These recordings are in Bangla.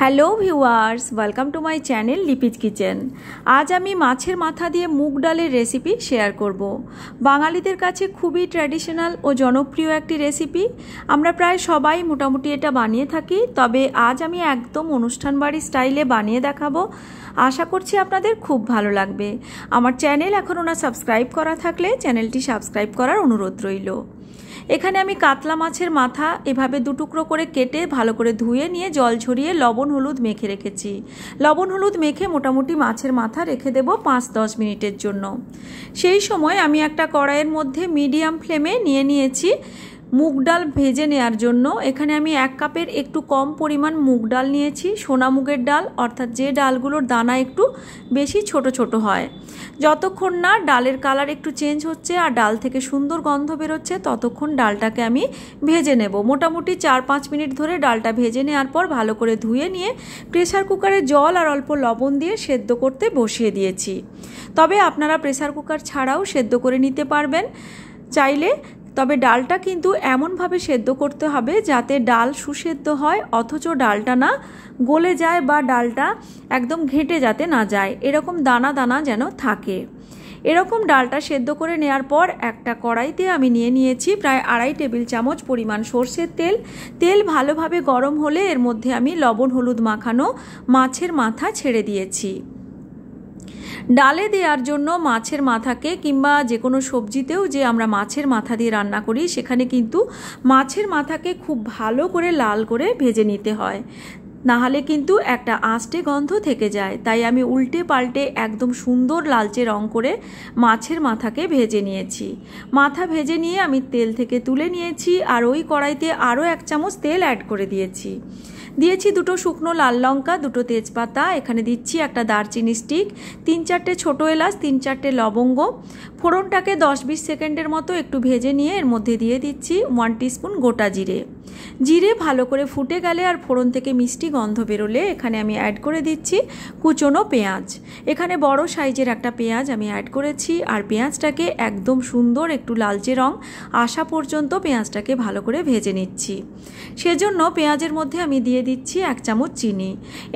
Hello viewers welcome to my channel Lipi's kitchen আজ আমি মাছের মাথা দিয়ে মুগ ডালের রেসিপি শেয়ার করব। বাঙালিদের কাছে খুবই ট্র্যাডিশনাল ও জনপ্রিয় একটি রেসিপি আমরা প্রায় সবাই মোটামুটি এটা বানিয়ে থাকি তবে আজ আমি একদম অনুষ্ঠান বাড়ি স্টাইলে বানিয়ে দেখাবো আশা করছি আপনাদের খুব ভালো লাগবে আমার চ্যানেল এখন ওনার সাবস্ক্রাইব করা থাকলে চ্যানেলটি সাবস্ক্রাইব করার অনুরোধ রইল এখানে আমি কাতলা মাছের মাথা এভাবে দুটুকরো করে কেটে ভালো করে ধুয়ে নিয়ে জল ঝরিয়ে লবণ হলুদ মেখে রেখেছি লবণ হলুদ মেখে মোটামুটি মাছের মাথা রেখে দেবো পাঁচ দশ মিনিটের জন্য সেই সময় আমি একটা কড়াইয়ের মধ্যে মিডিয়াম ফ্লেমে নিয়ে নিয়েছি মুগ ডাল ভেজে নেয়ার জন্য এখানে আমি এক কাপের একটু কম পরিমাণ মুগ ডাল নিয়েছি সোনা মুগের ডাল অর্থাৎ যে ডালগুলোর দানা একটু বেশি ছোট ছোট হয় যতক্ষণ না ডালের কালার একটু চেঞ্জ হচ্ছে আর ডাল থেকে সুন্দর গন্ধ বেরোচ্ছে ততক্ষণ ডালটাকে আমি ভেজে নেব মোটামুটি চার পাঁচ মিনিট ধরে ডালটা ভেজে নেওয়ার পর ভালো করে ধুয়ে নিয়ে প্রেশার কুকারে জল আর অল্প লবণ দিয়ে সেদ্ধ করতে বসিয়ে দিয়েছি তবে আপনারা প্রেসার কুকার ছাড়াও সেদ্ধ করে নিতে পারবেন চাইলে তবে ডালটা কিন্তু এমনভাবে সেদ্ধ করতে হবে যাতে ডাল সুসেদ্ধ হয় অথচ ডালটা না গলে যায় বা ডালটা একদম ঘেঁটে যাতে না যায় এরকম দানা দানা যেন থাকে এরকম ডালটা সেদ্ধ করে নেওয়ার পর একটা কড়াইতে আমি নিয়ে নিয়েছি প্রায় আড়াই টেবিল চামচ পরিমাণ সর্ষের তেল তেল ভালোভাবে গরম হলে এর মধ্যে আমি লবণ হলুদ মাখানো মাছের মাথা ছেড়ে দিয়েছি ডালে দেওয়ার জন্য মাছের মাথাকে কিংবা যে কোনো সবজিতেও যে আমরা মাছের মাথা দিয়ে রান্না করি সেখানে কিন্তু মাছের মাথাকে খুব ভালো করে লাল করে ভেজে নিতে হয় নাহলে কিন্তু একটা আষ্টে গন্ধ থেকে যায় তাই আমি উল্টে পাল্টে একদম সুন্দর লালচে রং করে মাছের মাথাকে ভেজে নিয়েছি মাথা ভেজে নিয়ে আমি তেল থেকে তুলে নিয়েছি আর ওই কড়াইতে আরও এক চামচ তেল অ্যাড করে দিয়েছি দিয়েছি দুটো শুকনো লাল লঙ্কা দুটো তেজপাতা এখানে দিচ্ছি একটা দারচিনি স্টিক তিন চারটে ছোটো এলাচ তিন চারটে লবঙ্গ ফোড়নটাকে দশ বিশ সেকেন্ডের মতো একটু ভেজে নিয়ে এর মধ্যে দিয়ে দিচ্ছি ওয়ান টিস্পুন গোটা জিরে জিরে ভালো করে ফুটে গেলে আর ফোড়ন থেকে মিষ্টি গন্ধ বেরোলে এখানে আমি অ্যাড করে দিচ্ছি কুচনো পেঁয়াজ এখানে বড় সাইজের একটা পেঁয়াজ আমি অ্যাড করেছি আর পেঁয়াজটাকে একদম সুন্দর একটু লালচে রং আসা পর্যন্ত পেঁয়াজটাকে ভালো করে ভেজে নিচ্ছি সেজন্য পেঁয়াজের মধ্যে আমি দিয়ে দিচ্ছি এক চামচ চিনি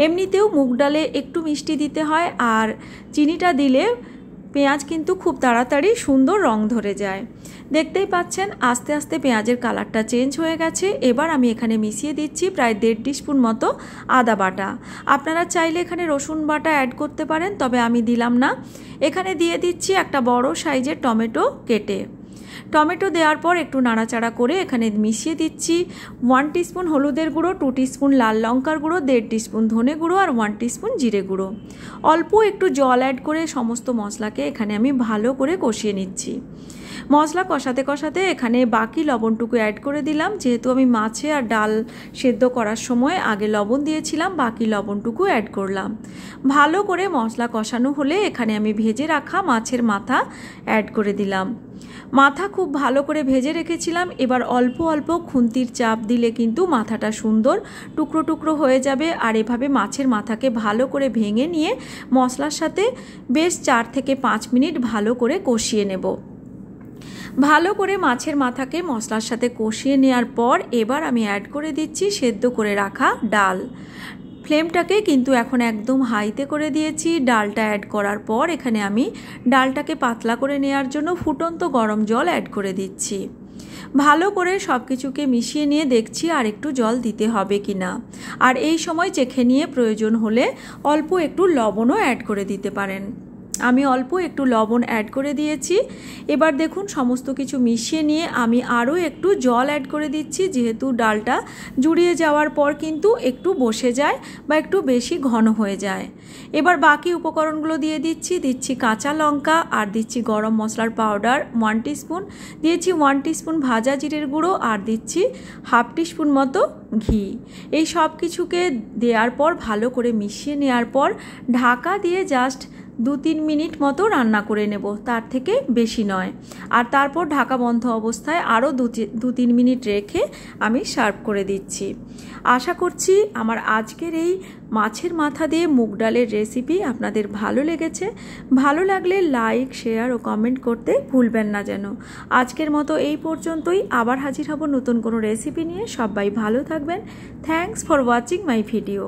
এমনিতেও মুগ ডালে একটু মিষ্টি দিতে হয় আর চিনিটা দিলে পেঁয়াজ কিন্তু খুব তাড়াতাড়ি সুন্দর রং ধরে যায় দেখতেই পাচ্ছেন আস্তে আস্তে পেঁয়াজের কালারটা চেঞ্জ হয়ে গেছে এবার আমি এখানে মিশিয়ে দিচ্ছি প্রায় দেড় টিস্পুন মতো আদা বাটা আপনারা চাইলে এখানে রসুন বাটা অ্যাড করতে পারেন তবে আমি দিলাম না এখানে দিয়ে দিচ্ছি একটা বড় সাইজের টমেটো কেটে টমেটো দেওয়ার পর একটু নাড়াচাড়া করে এখানে মিশিয়ে দিচ্ছি ওয়ান টিস্পুন হলুদের গুঁড়ো টু টিস্পুন লাল লঙ্কার গুঁড়ো দেড় টিস্পুন ধনে গুঁড়ো আর ওয়ান টিস্পুন জিরে গুঁড়ো অল্প একটু জল অ্যাড করে সমস্ত মশলাকে এখানে আমি ভালো করে কষিয়ে নিচ্ছি মশলা কষাতে কষাতে এখানে বাকি লবণটুকু অ্যাড করে দিলাম যেহেতু আমি মাছে আর ডাল সেদ্ধ করার সময় আগে লবণ দিয়েছিলাম বাকি লবণটুকু অ্যাড করলাম ভালো করে মশলা কষানো হলে এখানে আমি ভেজে রাখা মাছের মাথা অ্যাড করে দিলাম মাথা খুব ভালো করে ভেজে রেখেছিলাম এবার অল্প অল্প খুন্তির চাপ দিলে কিন্তু মাথাটা সুন্দর টুকরো টুকরো হয়ে যাবে আর এভাবে মাছের মাথাকে ভালো করে ভেঙে নিয়ে মশলার সাথে বেশ চার থেকে পাঁচ মিনিট ভালো করে কষিয়ে নেব ভালো করে মাছের মাথাকে মশলার সাথে কষিয়ে নেওয়ার পর এবার আমি অ্যাড করে দিচ্ছি সেদ্ধ করে রাখা ডাল ফ্লেমটাকে কিন্তু এখন একদম হাইতে করে দিয়েছি ডালটা অ্যাড করার পর এখানে আমি ডালটাকে পাতলা করে নেওয়ার জন্য ফুটন্ত গরম জল অ্যাড করে দিচ্ছি ভালো করে সব কিছুকে মিশিয়ে নিয়ে দেখছি আর একটু জল দিতে হবে কি না আর এই সময় চেখে নিয়ে প্রয়োজন হলে অল্প একটু লবণও অ্যাড করে দিতে পারেন আমি অল্প একটু লবণ অ্যাড করে দিয়েছি এবার দেখুন সমস্ত কিছু মিশিয়ে নিয়ে আমি আরও একটু জল অ্যাড করে দিচ্ছি যেহেতু ডালটা জুড়িয়ে যাওয়ার পর কিন্তু একটু বসে যায় বা একটু বেশি ঘন হয়ে যায় এবার বাকি উপকরণগুলো দিয়ে দিচ্ছি দিচ্ছি কাঁচা লঙ্কা আর দিচ্ছি গরম মশলার পাউডার ওয়ান স্পুন দিয়েছি ওয়ান স্পুন ভাজা জিরের গুঁড়ো আর দিচ্ছি হাফ স্পুন মতো ঘি এই সব কিছুকে দেওয়ার পর ভালো করে মিশিয়ে নেওয়ার পর ঢাকা দিয়ে জাস্ট দু তিন মিনিট মতো রান্না করে নেব তার থেকে বেশি নয় আর তারপর ঢাকা বন্ধ অবস্থায় আরও দু তিন মিনিট রেখে আমি সার্ভ করে দিচ্ছি আশা করছি আমার আজকের এই মাছের মাথা দিয়ে মুগ ডালের রেসিপি আপনাদের ভালো লেগেছে ভালো লাগলে লাইক শেয়ার ও কমেন্ট করতে ভুলবেন না যেন আজকের মতো এই পর্যন্তই আবার হাজির হব নতুন কোনো রেসিপি নিয়ে সবাই ভালো থাকবেন thanks for watching my video